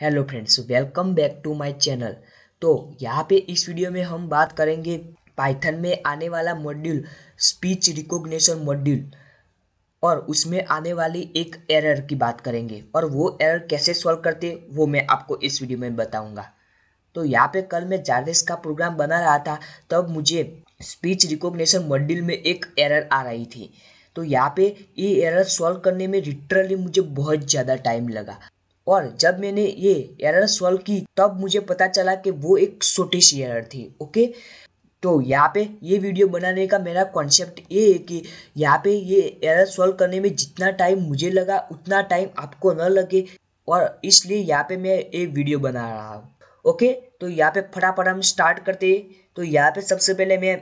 Hello friends welcome back to my channel तो यहाँ पे इस वीडियो में हम बात करेंगे पाइथन में आने वाला मॉड्यूल स्पीच रिकॉग्निशन मॉड्यूल और उसमें आने वाली एक एरर की बात करेंगे और वो एरर कैसे सॉल्व करते वो मैं आपको इस वीडियो में बताऊंगा तो यहाँ पे कल मैं जारदेश का प्रोग्राम बना रहा था तब मुझे स्पीच रिकॉग्निशन मॉड्यूल में एक एरर आ रही थी तो यहाँ पे ये एरर सॉल्व करने में लिटरली मुझे बहुत ज़्यादा टाइम लगा और जब मैंने ये एरर सॉल्व की तब मुझे पता चला कि वो एक छोटी सी एरर थी ओके तो यहाँ पे ये वीडियो बनाने का मेरा कॉन्सेप्ट ये है कि यहाँ पे ये एरर सॉल्व करने में जितना टाइम मुझे लगा उतना टाइम आपको न लगे और इसलिए यहाँ पे मैं ये वीडियो बना रहा हूँ ओके तो यहाँ पे फटाफट हम स्टार्ट करते हैं तो यहाँ पे सबसे पहले मैं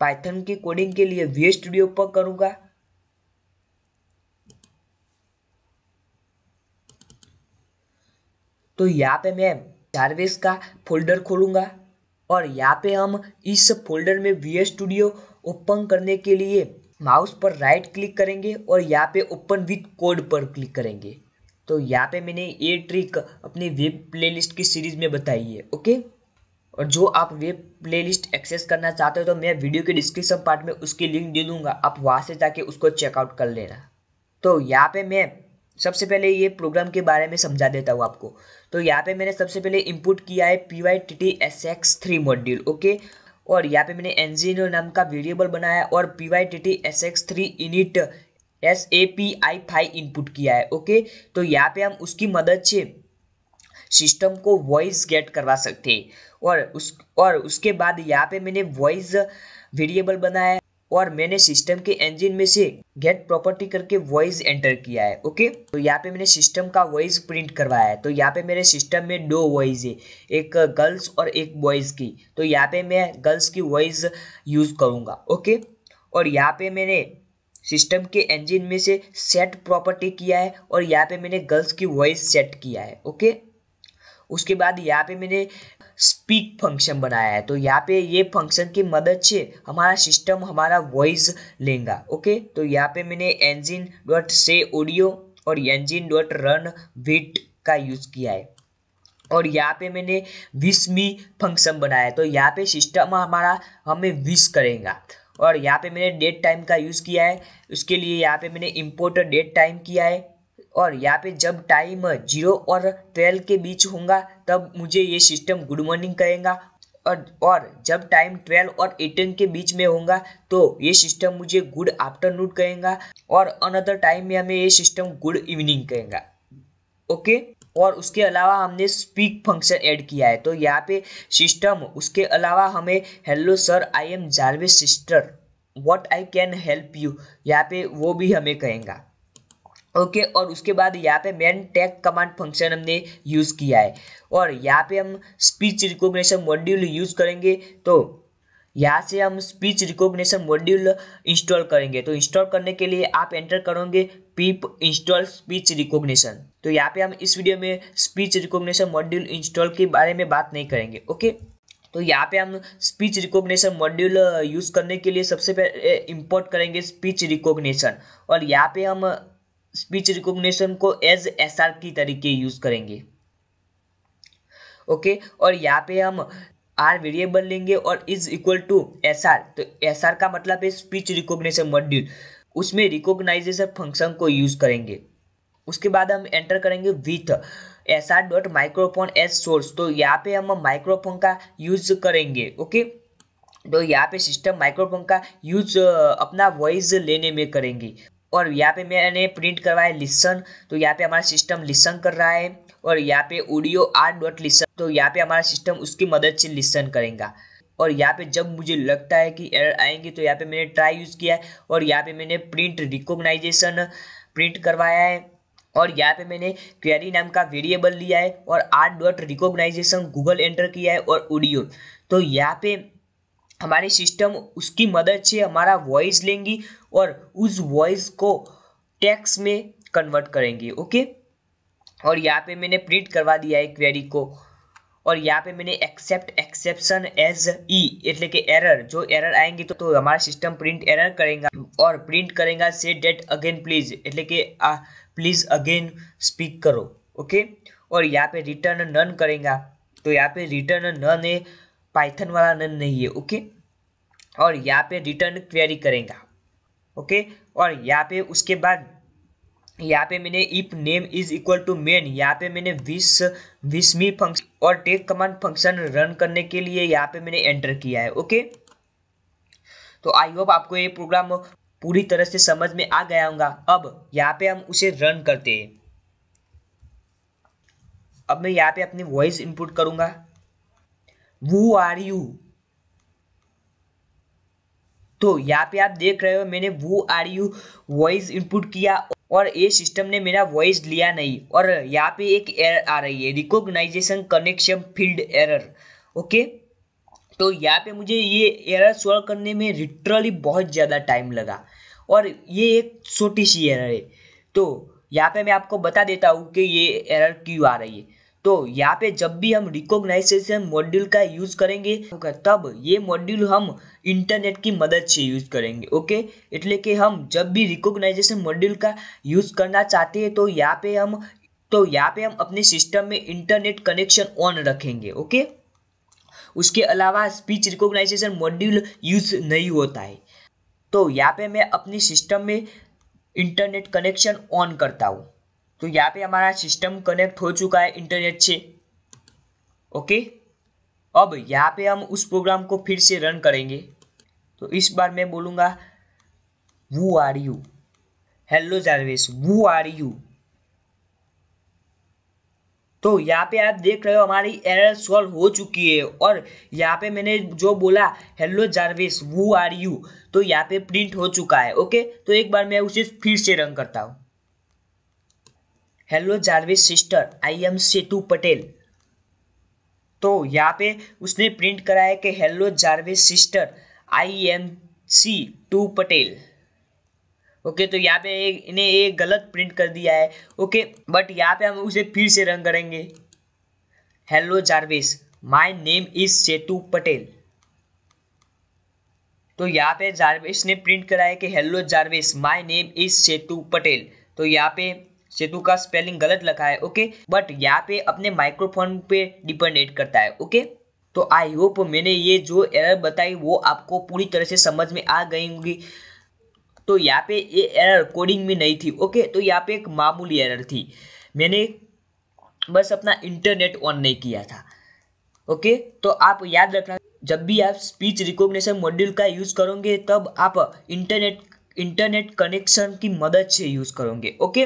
पाइथन की कोडिंग के लिए वी स्टूडियो पर करूँगा तो यहाँ पे मैं जारवेस का फोल्डर खोलूँगा और यहाँ पे हम इस फोल्डर में वी स्टूडियो ओपन करने के लिए माउस पर राइट क्लिक करेंगे और यहाँ पे ओपन विथ कोड पर क्लिक करेंगे तो यहाँ पे मैंने ये ट्रिक अपनी वेब प्लेलिस्ट की सीरीज़ में बताई है ओके और जो आप वेब प्लेलिस्ट एक्सेस करना चाहते हो तो मैं वीडियो के डिस्क्रिप्शन पार्ट में उसकी लिंक दे दूँगा आप वहाँ से जाके उसको चेकआउट कर लेना तो यहाँ पे मैं सबसे पहले ये प्रोग्राम के बारे में समझा देता हूँ आपको तो यहाँ पे मैंने सबसे पहले इनपुट किया है P Y T T S X three module okay और यहाँ पे मैंने एनजीनो नाम का वेरिएबल बनाया और P Y T T S X three init S A P I five input किया है ओके तो यहाँ पे हम उसकी मदद से सिस्टम को वॉइस गेट करवा सकते हैं और उस और उसके बाद यहाँ पे मैंने वॉइस वेरिएबल बनाया और मैंने सिस्टम के इंजिन में से गेट प्रॉपर्टी करके वॉइस एंटर किया है ओके तो यहाँ पे मैंने सिस्टम का वॉइस प्रिंट करवाया है तो यहाँ पे मेरे सिस्टम में दो वॉइस है एक गर्ल्स और एक बॉयज़ की तो यहाँ पे मैं गर्ल्स की वॉइस यूज़ करूँगा ओके और यहाँ पे मैंने सिस्टम के इंजिन में से सेट प्रॉपर्टी किया है और यहाँ पे मैंने गर्ल्स की वॉइस सेट किया है ओके उसके बाद यहाँ पे मैंने स्पीक फंक्शन बनाया है तो यहाँ पे ये फंक्शन की मदद से हमारा सिस्टम हमारा वॉइस लेगा ओके तो यहाँ पे मैंने एंजिन डॉट से ऑडियो और एंजिन डॉट रन विट का यूज़ किया है और यहाँ पे मैंने विश मी फंक्शन बनाया है तो यहाँ पे सिस्टम हमारा हमें विश करेगा और यहाँ पे मैंने डेट टाइम का यूज़ किया है उसके लिए यहाँ पे मैंने इम्पोर्ट डेट टाइम किया है और यहाँ पे जब टाइम जीरो और ट्वेल्व के बीच होगा तब मुझे ये सिस्टम गुड मॉर्निंग कहेगा और और जब टाइम ट्वेल्व और एटीन के बीच में होगा तो ये सिस्टम मुझे गुड आफ्टरनून कहेगा और अनदर टाइम में हमें ये सिस्टम गुड इवनिंग कहेगा ओके और उसके अलावा हमने स्पीक फंक्शन ऐड किया है तो यहाँ पे सिस्टम उसके अलावा हमें hello sir I am Jarvis sister what I can help you यहाँ पे वो भी हमें कहेगा ओके okay, और उसके बाद यहाँ पे मेन टैग कमांड फंक्शन हमने यूज़ किया है और यहाँ पे हम स्पीच रिकॉग्निशन मॉड्यूल यूज़ करेंगे तो यहाँ से हम स्पीच रिकॉग्निशन मॉड्यूल इंस्टॉल करेंगे तो इंस्टॉल करने के लिए आप एंटर करोगे पीप इंस्टॉल स्पीच रिकॉग्निशन तो यहाँ पे हम इस वीडियो में स्पीच रिकॉग्निशन मॉड्यूल इंस्टॉल के बारे में बात नहीं करेंगे ओके तो यहाँ पे हम स्पीच रिकॉग्निशन मॉड्यूल यूज़ करने के लिए सबसे पहले इम्पोर्ट करेंगे स्पीच रिकॉग्निशन और यहाँ पे हम स्पीच रिकॉग्निशन को एज एस आर की तरीके यूज़ करेंगे ओके okay? और यहाँ पे हम आर वेरिएबल लेंगे और is equal to S R तो एस आर का मतलब है स्पीच रिकॉग्निशन मॉड्यूल उसमें रिकॉग्नाइजेशन फंक्शन को यूज़ करेंगे उसके बाद हम एंटर करेंगे with S R dot microphone as source तो यहाँ पे हम माइक्रोफोन का यूज़ करेंगे ओके तो यहाँ पे सिस्टम माइक्रोफोन का यूज अपना वॉइस लेने में करेंगे और यहाँ पे मैंने प्रिंट करवाया है लिसन तो यहाँ पे हमारा सिस्टम लिसन कर रहा है और यहाँ पे ओडियो आर डॉट लिसन तो यहाँ पे हमारा सिस्टम उसकी मदद से लिसन करेगा और यहाँ पे जब मुझे लगता है कि एरर आएंगी तो यहाँ पे मैंने ट्राई यूज़ किया है और यहाँ पे मैंने प्रिंट रिकोगनाइजेशन प्रिंट करवाया है और यहाँ पे मैंने क्वेरी नाम का वेरिएबल लिया है और R dot recognization Google enter किया है और ओडियो तो यहाँ पे हमारी सिस्टम उसकी मदद से हमारा वॉइस लेंगी और उस वॉइस को टैक्स में कन्वर्ट करेंगी ओके और यहाँ पे मैंने प्रिंट करवा दिया है क्वेरी को और यहाँ पे मैंने एक्सेप्ट एक्सेप्शन एज ई इसलिए कि एरर जो एरर आएंगे तो तो हमारा सिस्टम प्रिंट एरर करेगा और प्रिंट करेगा से डेट अगेन प्लीज इसलिए कि प्लीज अगेन स्पीक करो ओके और यहाँ पे रिटर्न नन करेगा तो यहाँ पे रिटर्न नन है पाइथन वाला नन नहीं है ओके और यहाँ पे रिटर्न क्वेरी करेगा ओके और यहाँ पे उसके बाद यहाँ पे मैंने if name is equal to main यहाँ पे मैंने विश विस्मी फंक्शन और टेक कमांड फंक्शन रन करने के लिए यहाँ पे मैंने एंटर किया है ओके तो आई होप आपको ये प्रोग्राम पूरी तरह से समझ में आ गया होगा अब यहाँ पे हम उसे रन करते हैं अब मैं यहाँ पे अपनी वॉइस इनपुट करूँगा वो आर यू तो यहाँ पे आप देख रहे हो मैंने वो आर यू वॉइस इनपुट किया और ये सिस्टम ने मेरा वॉइस लिया नहीं और यहाँ पे एक एरर आ रही है recognization connection field error okay तो यहाँ पे मुझे ये एरर सॉल्व करने में लिटरली बहुत ज़्यादा टाइम लगा और ये एक छोटी सी एरर है तो यहाँ पे मैं आपको बता देता हूँ कि ये एरर क्यों आ रही है तो यहाँ पे जब भी हम रिकॉग्नाइजेशन मॉड्यूल का यूज़ करेंगे तब ये मॉड्यूल हम इंटरनेट की मदद से यूज़ करेंगे ओके इसलिए कि हम जब भी रिकॉग्नाइजेशन मॉड्यूल का यूज़ करना चाहते हैं तो यहाँ पे हम तो यहाँ पे हम अपने सिस्टम में इंटरनेट कनेक्शन ऑन रखेंगे ओके उसके अलावा स्पीच रिकॉग्नाइजेशन मॉड्यूल यूज़ नहीं होता है तो यहाँ पे मैं अपने सिस्टम में इंटरनेट कनेक्शन ऑन करता हूँ तो यहाँ पे हमारा सिस्टम कनेक्ट हो चुका है इंटरनेट से ओके अब यहाँ पे हम उस प्रोग्राम को फिर से रन करेंगे तो इस बार मैं बोलूँगा वो आर यू हेलो जारवेश वो आर यू तो यहाँ पे आप देख रहे हो हमारी एरर सॉल्व हो चुकी है और यहाँ पे मैंने जो बोला हेलो जारवेश वो आर यू तो यहाँ पे प्रिंट हो चुका है ओके तो एक बार मैं उसे फिर से रन करता हूँ hello Jarvis sister I am Setu Patel तो यहाँ पे उसने प्रिंट कराया कि hello Jarvis sister I am Setu Patel okay तो यहाँ पे इन्हें एक गलत प्रिंट कर दिया है ओके बट यहाँ पे हम उसे फिर से रंग करेंगे hello Jarvis my name is Setu Patel तो यहाँ पे जार्विस ने प्रिंट कराया कि hello Jarvis my name is Setu Patel तो यहाँ पे सेतु का स्पेलिंग गलत लगा है ओके बट यहाँ पे अपने माइक्रोफोन पे डिपेंडेंट करता है ओके तो आई होप मैंने ये जो एरर बताई वो आपको पूरी तरह से समझ में आ गई होंगी तो यहाँ पे ये एरर कोडिंग में नहीं थी ओके तो यहाँ पे एक मामूली एरर थी मैंने बस अपना इंटरनेट ऑन नहीं किया था ओके तो आप याद रखना जब भी आप स्पीच रिकॉग्निशन मॉड्यूल का यूज़ करोगे तब आप इंटरनेट इंटरनेट कनेक्शन की मदद से यूज़ करोगे ओके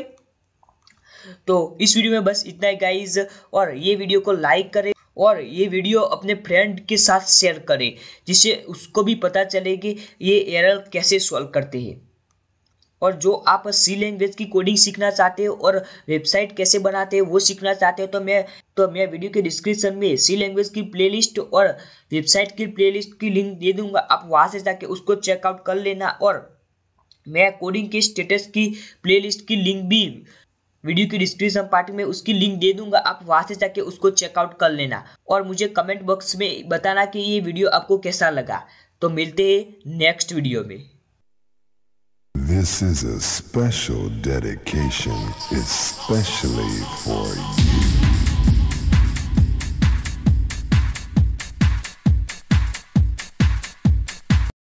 तो इस वीडियो में बस इतना ही गाइज और ये वीडियो को लाइक करें और ये वीडियो अपने फ्रेंड के साथ शेयर करें जिससे उसको भी पता चले कि ये एरर कैसे सॉल्व करते हैं और जो आप सी लैंग्वेज की कोडिंग सीखना चाहते हो और वेबसाइट कैसे बनाते हैं वो सीखना चाहते हो तो मैं तो मैं वीडियो के डिस्क्रिप्शन में सी लैंग्वेज की प्लेलिस्ट और वेबसाइट की प्लेलिस्ट की लिंक दे दूंगा आप वहाँ से जाके उसको चेकआउट कर लेना और मैं कोडिंग के स्टेटस की प्लेलिस्ट की लिंक भी वीडियो की डिस्क्रिप्शन पार्टी में उसकी लिंक दे दूंगा आप वहां से जाके उसको चेकआउट कर लेना और मुझे कमेंट बॉक्स में बताना कि ये वीडियो आपको कैसा लगा तो मिलते हैं नेक्स्ट वीडियो में this is a special dedication specially for you